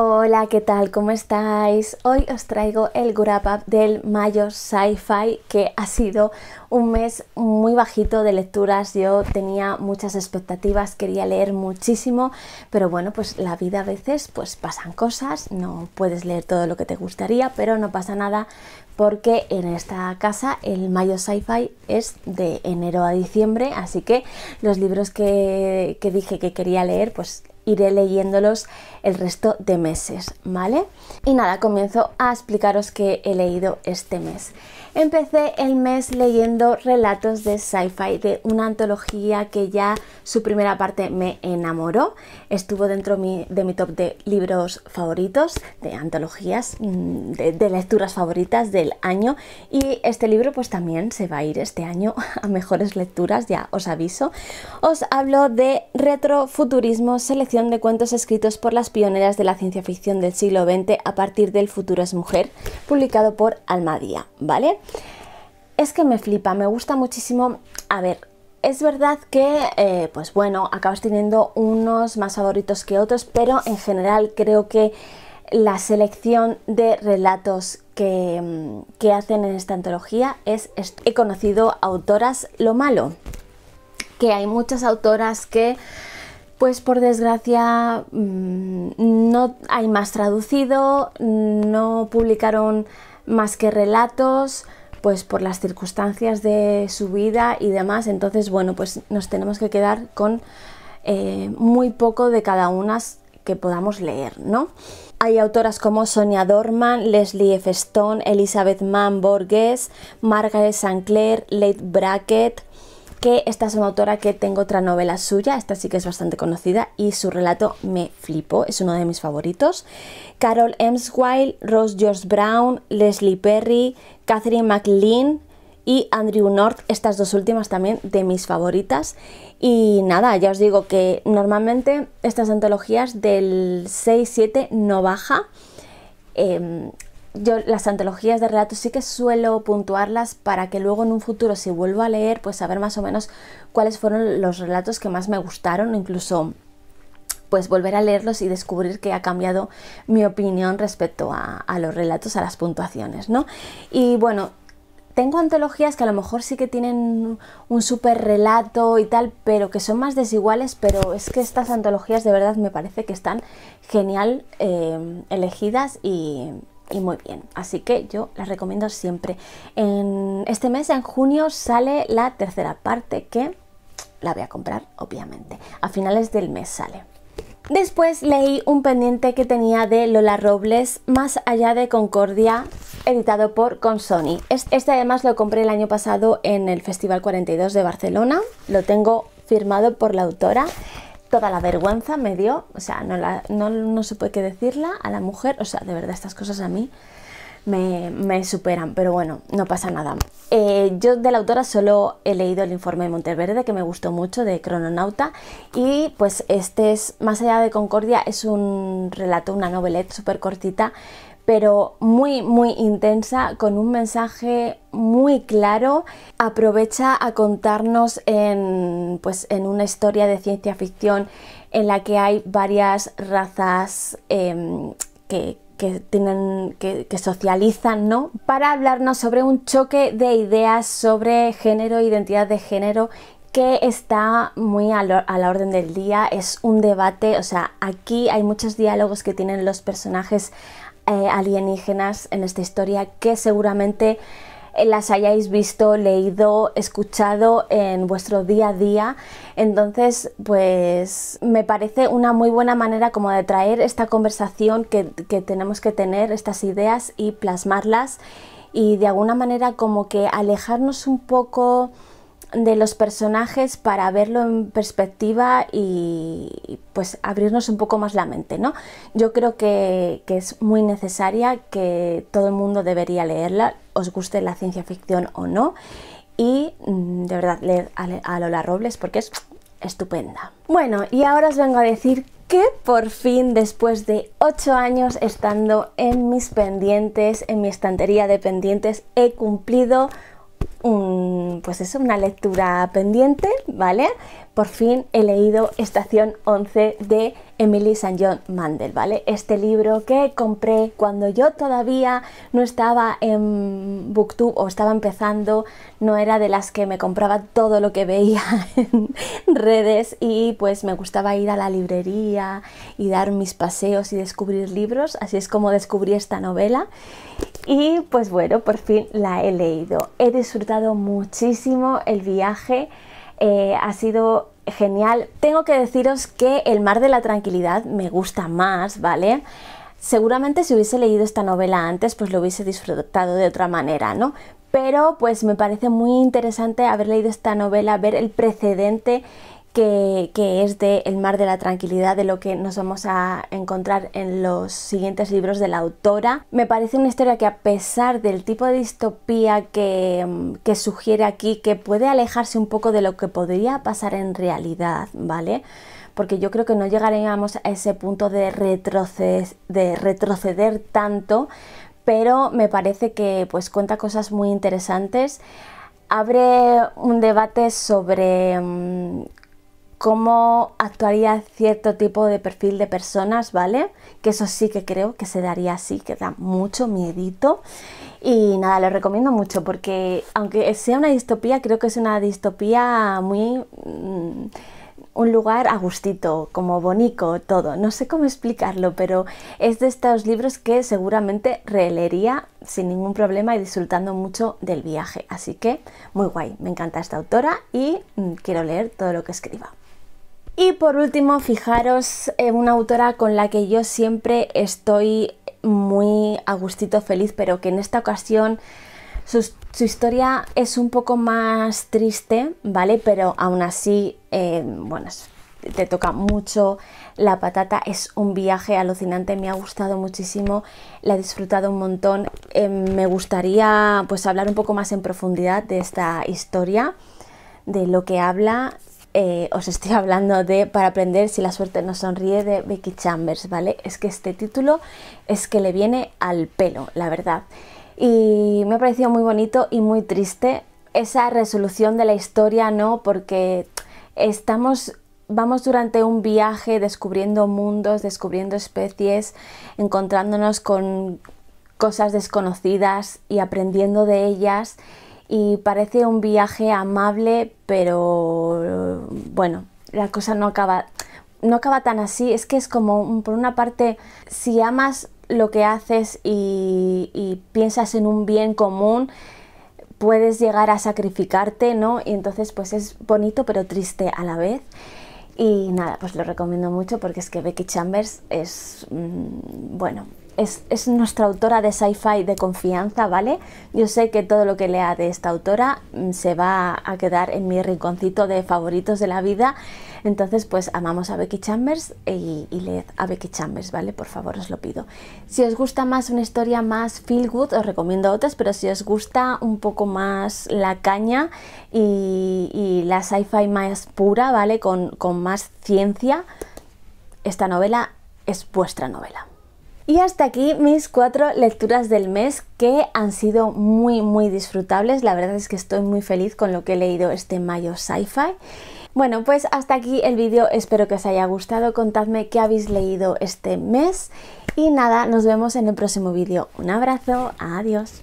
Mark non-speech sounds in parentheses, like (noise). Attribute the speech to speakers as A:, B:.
A: Hola, ¿qué tal? ¿Cómo estáis? Hoy os traigo el up del Mayo Sci-Fi, que ha sido un mes muy bajito de lecturas. Yo tenía muchas expectativas, quería leer muchísimo, pero bueno, pues la vida a veces pues pasan cosas, no puedes leer todo lo que te gustaría, pero no pasa nada porque en esta casa el Mayo Sci-Fi es de enero a diciembre, así que los libros que dije que quería leer, pues iré leyéndolos el resto de meses, ¿vale? Y nada, comienzo a explicaros qué he leído este mes. Empecé el mes leyendo relatos de sci-fi de una antología que ya su primera parte me enamoró. Estuvo dentro de mi top de libros favoritos, de antologías, mm, de, lecturas favoritas del año. Y este libro pues también se va a ir este año (laughs) a mejores lecturas, ya os aviso. Os hablo de Retrofuturismo, selección de cuentos escritos por las pioneras de la ciencia ficción del siglo XX a partir del Futuro es Mujer, publicado por Almadía, ¿vale? Es que me flipa, me gusta muchísimo. A ver, es verdad que, eh, pues bueno, acabas teniendo unos más favoritos que otros, pero en general creo que la selección de relatos mm, que, hacen en esta antología es, es, he conocido autoras lo malo, que hay muchas autoras que pues por desgracia mm, no hay más traducido, no publicaron más que relatos, pues por las circunstancias de su vida y demás. Entonces, bueno, pues nos tenemos que quedar con eh, muy poco de cada una que podamos leer, ¿no? Hay autoras como Sonia Dorman, Leslie F. Stone, Elizabeth Mann Borges, Margaret St. Clair, Leigh Brackett, que esta es una autora que tengo otra novela suya, esta sí que es bastante conocida y su relato me flipó, es uno de mis favoritos. Carol Emswild, Rose George Brown, Leslie Perry, Catherine McLean, y Andrew North, estas dos últimas también de mis favoritas. Y nada, ya os digo que normalmente estas antologías del 6-7 no baja. Em, yo las antologías de relatos sí que suelo puntuarlas para que luego en un futuro si vuelvo a leer pues saber más o menos cuáles fueron los relatos que más me gustaron o incluso pues volver a leerlos y descubrir que ha cambiado mi opinión respecto a, los relatos, a las puntuaciones, ¿no? Y bueno, tengo antologías que a lo mejor sí que tienen un súper relato y tal, pero que son más desiguales, pero es que estas antologías de verdad me parece que están genial eh, elegidas y, y muy bien. Así que yo la recomiendo siempre. En este mes, en junio, sale la tercera parte que la voy a comprar, obviamente. A finales del mes sale. Después leí un pendiente que tenía de Lola Robles, Más allá de Concordia, editado por Consoni. Este además lo compré el año pasado en el Festival 42 de Barcelona. Lo tengo firmado por la autora toda la vergüenza me dio, o sea, no, la, no, no se puede decirla a la mujer, o sea, de verdad estas cosas a mí me, superan, pero bueno, no pasa nada. Eh, yo de la autora solo he leído el informe de Monteverde, que me gustó mucho, de Crononauta, y pues este es, más allá de Concordia, es un relato, una novelette súper cortita, pero muy, muy intensa, con un mensaje muy claro. Aprovecha a contarnos en, pues, en una historia de ciencia ficción en la que hay varias razas em, que, tienen, que, socializan, ¿no? Para hablarnos sobre un choque de ideas sobre género, identidad de género que está muy a, la orden del día, es un debate, o sea, aquí hay muchos diálogos que tienen los personajes eh, alienígenas en esta historia que seguramente eh, las hayáis visto, leído, escuchado en vuestro día a día. Entonces, pues me parece una muy buena manera como de traer esta conversación que, que, tenemos que tener, estas ideas y plasmarlas y de alguna manera como que alejarnos un poco de los personajes para verlo en perspectiva y pues abrirnos un poco más la mente, ¿no? Yo creo que, es muy necesaria, que todo el mundo debería leerla, os guste la ciencia ficción o no, y mm, de verdad leer a, a Lola Robles porque es estupenda. Bueno, y ahora os vengo a decir que por fin después de 8 años estando en mis pendientes, en mi estantería de pendientes, he cumplido un pues es una lectura pendiente, ¿vale? por fin he leído Estación 11 de Emily St. John Mandel, ¿vale? Este libro que compré cuando yo todavía no estaba en Booktube o estaba empezando, no era de las que me compraba todo lo que veía (laughs) en redes y pues me gustaba ir a la librería y dar mis paseos y descubrir libros, así es como descubrí esta novela. Y pues bueno, por fin la he leído. He disfrutado muchísimo el viaje eh, ha sido genial. Tengo que deciros que El mar de la tranquilidad me gusta más, ¿vale? Seguramente si hubiese leído esta novela antes, pues lo hubiese disfrutado de otra manera, ¿no? Pero pues me parece muy interesante haber leído esta novela, ver el precedente que, es de El mar de la tranquilidad, de lo que nos vamos a encontrar en los siguientes libros de la autora. Me parece una historia que a pesar del tipo de distopía que, sugiere aquí, que puede alejarse un poco de lo que podría pasar en realidad, ¿vale? Porque yo creo que no llegaríamos a ese punto de retroceder, de retroceder tanto, pero me parece que pues cuenta cosas muy interesantes abre un debate sobre mm, cómo actuaría cierto tipo de perfil de personas, ¿vale? Que eso sí que creo que se daría así, que da mucho miedito. Y nada, lo recomiendo mucho porque aunque sea una distopía, creo que es una distopía muy... Mm, un lugar a gustito, como bonito, todo. No sé cómo explicarlo, pero es de estos libros que seguramente releería sin ningún problema y disfrutando mucho del viaje. Así que muy guay, me encanta esta autora y mm, quiero leer todo lo que escriba. Y por último, fijaros en eh, una autora con la que yo siempre estoy muy a gustito feliz, pero que en esta ocasión su, historia es un poco más triste, ¿vale? Pero aún así, eh, bueno, te toca mucho la patata, es un viaje alucinante, me ha gustado muchísimo, la he disfrutado un montón, eh, me gustaría pues hablar un poco más en profundidad de esta historia, de lo que habla eh, os estoy (laughs) hablando de Para aprender si la suerte nos sonríe de Becky Chambers, ¿vale? Es que este título es que le viene al pelo, la verdad. Y me ha parecido muy bonito y muy triste esa resolución de la historia, ¿no? Porque estamos vamos durante un viaje descubriendo mundos, descubriendo especies, encontrándonos con cosas desconocidas y aprendiendo de ellas y parece un viaje amable, pero bueno, la cosa no acaba, no acaba tan así. Es que es como, por una parte, si amas lo que haces y, piensas en un bien común, puedes llegar a sacrificarte, ¿no? Y entonces pues es bonito pero triste a la vez. Y nada, pues lo recomiendo mucho porque es que Becky Chambers es, mm, bueno, es, nuestra autora de sci-fi de confianza, ¿vale? Yo sé que todo lo que lea de esta autora mm, se va a quedar en mi rinconcito de favoritos de la vida. Entonces, pues amamos a Becky Chambers y, leed a Becky Chambers, ¿vale? Por favor, os lo pido. Si os gusta más una historia más feel good, os recomiendo otras, pero si os gusta un poco más la caña y, la sci-fi más pura, ¿vale? con más ciencia, esta novela es vuestra novela. Y hasta aquí mis cuatro lecturas del mes que han sido muy muy disfrutables. La verdad es que estoy muy feliz con lo que he leído este mayo sci-fi. Bueno, pues hasta aquí el vídeo, espero que os haya gustado, contadme qué habéis leído este mes y nada, nos vemos en el próximo vídeo. Un abrazo, adiós.